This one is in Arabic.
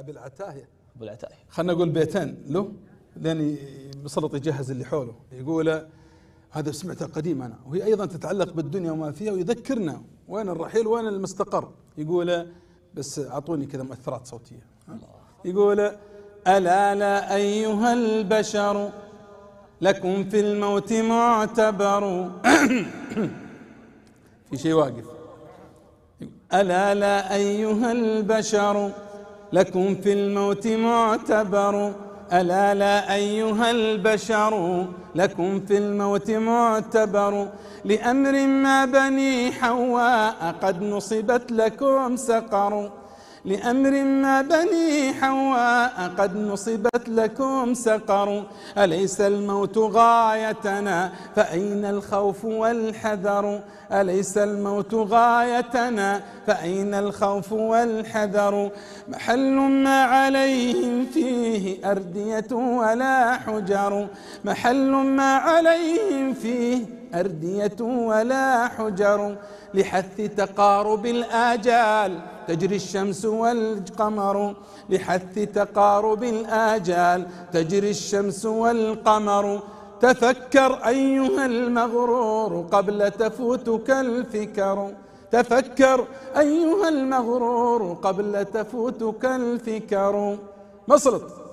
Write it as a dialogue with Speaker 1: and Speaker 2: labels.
Speaker 1: أبي العتاهية أبو العتاهية خلنا نقول بيتين له لين مسلط يجهز اللي حوله يقول هذا سمعته قديم أنا وهي أيضا تتعلق بالدنيا وما فيها ويذكرنا وين الرحيل وين المستقر يقول بس أعطوني كذا مؤثرات صوتية يقول ألا لا أيها البشر لكم في الموت معتبر في شيء واقف ألا لا أيها البشر لكم في الموت معتبر ألا لا أيها البشر لكم في الموت معتبر لأمر ما بني حواء قد نصبت لكم سقر لأمر ما بني حواء قد نصبت لكم سقر أليس الموت غايتنا فأين الخوف والحذر أليس الموت غايتنا فأين الخوف والحذر محل ما عليهم فيه أردية ولا حجر محل ما عليهم فيه أردية ولا حجر لحث تقارب الآجال تجري الشمس والقمر لحث تقارب الآجال تجري الشمس والقمر تفكر أيها المغرور قبل تفوتك الفكر تفكر أيها المغرور قبل تفوتك الفكر مصلط